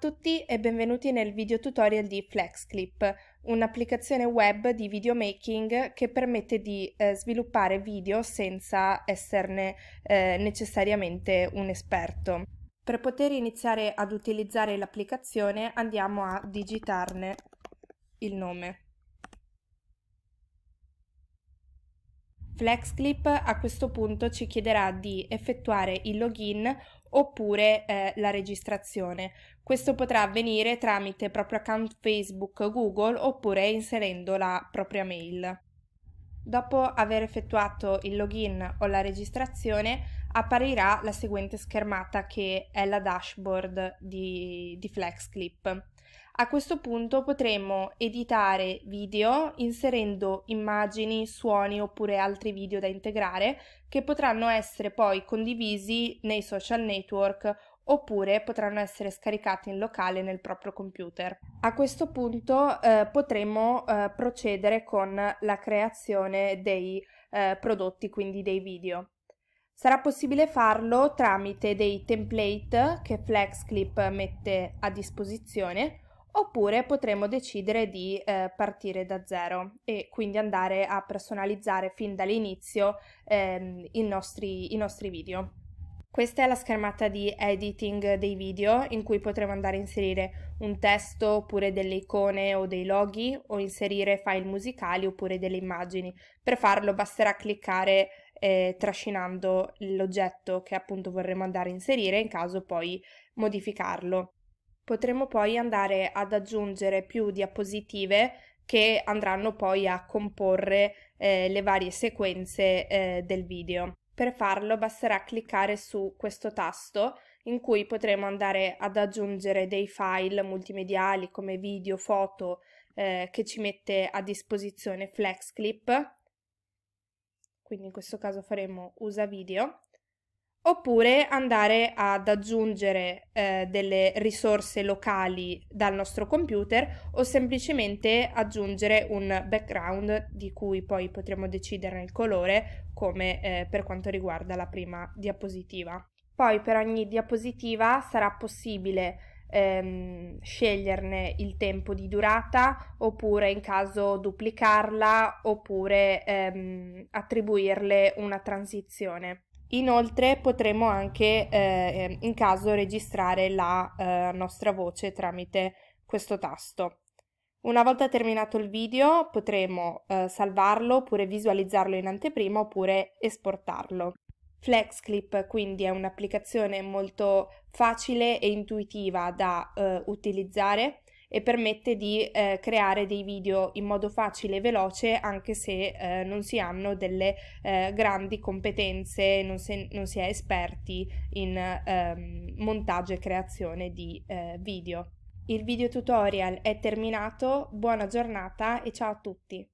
tutti e benvenuti nel video tutorial di FlexClip, un'applicazione web di videomaking che permette di eh, sviluppare video senza esserne eh, necessariamente un esperto. Per poter iniziare ad utilizzare l'applicazione andiamo a digitarne il nome. FlexClip a questo punto ci chiederà di effettuare il login oppure eh, la registrazione. Questo potrà avvenire tramite proprio account Facebook o Google oppure inserendo la propria mail. Dopo aver effettuato il login o la registrazione apparirà la seguente schermata che è la dashboard di, di FlexClip. A questo punto potremo editare video inserendo immagini, suoni oppure altri video da integrare che potranno essere poi condivisi nei social network oppure potranno essere scaricati in locale nel proprio computer. A questo punto eh, potremo eh, procedere con la creazione dei eh, prodotti, quindi dei video. Sarà possibile farlo tramite dei template che FlexClip mette a disposizione oppure potremo decidere di eh, partire da zero e quindi andare a personalizzare fin dall'inizio ehm, i, nostri, i nostri video. Questa è la schermata di editing dei video in cui potremo andare a inserire un testo oppure delle icone o dei loghi o inserire file musicali oppure delle immagini. Per farlo basterà cliccare eh, trascinando l'oggetto che appunto vorremmo andare a inserire in caso poi modificarlo. Potremo poi andare ad aggiungere più diapositive che andranno poi a comporre eh, le varie sequenze eh, del video. Per farlo basterà cliccare su questo tasto in cui potremo andare ad aggiungere dei file multimediali come video, foto eh, che ci mette a disposizione FlexClip. Quindi in questo caso faremo usa video oppure andare ad aggiungere eh, delle risorse locali dal nostro computer o semplicemente aggiungere un background di cui poi potremo deciderne il colore come eh, per quanto riguarda la prima diapositiva. Poi per ogni diapositiva sarà possibile ehm, sceglierne il tempo di durata oppure in caso duplicarla oppure ehm, attribuirle una transizione. Inoltre potremo anche eh, in caso registrare la eh, nostra voce tramite questo tasto. Una volta terminato il video potremo eh, salvarlo oppure visualizzarlo in anteprima oppure esportarlo. FlexClip quindi è un'applicazione molto facile e intuitiva da eh, utilizzare e permette di eh, creare dei video in modo facile e veloce anche se eh, non si hanno delle eh, grandi competenze, non, se, non, si è esperti in ehm, montaggio e creazione di eh, video. Il video tutorial è terminato, buona giornata e ciao a tutti!